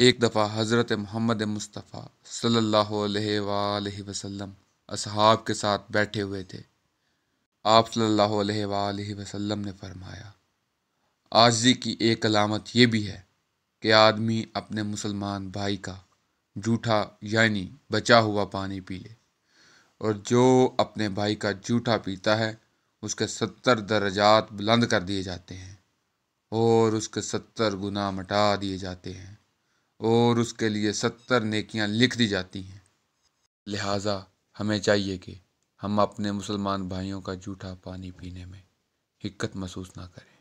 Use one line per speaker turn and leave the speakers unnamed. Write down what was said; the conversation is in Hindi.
एक दफ़ा हज़रत मोहम्मद मुस्तफ़ा सल्लल्लाहु अलैहि वसल्लम असहाब के साथ बैठे हुए थे आप सल्लल्लाहु अलैहि वसल्लम ने फरमाया आजी की एक अलामत यह भी है कि आदमी अपने मुसलमान भाई का जूठा यानी बचा हुआ पानी पी ले और जो अपने भाई का जूठा पीता है उसके सत्तर दर्जात बुलंद कर दिए जाते हैं और उसके सत्तर गुना मटा दिए जाते हैं और उसके लिए सत्तर नेकियां लिख दी जाती हैं लिहाजा हमें चाहिए कि हम अपने मुसलमान भाइयों का जूठा पानी पीने में हिक्कत
महसूस ना करें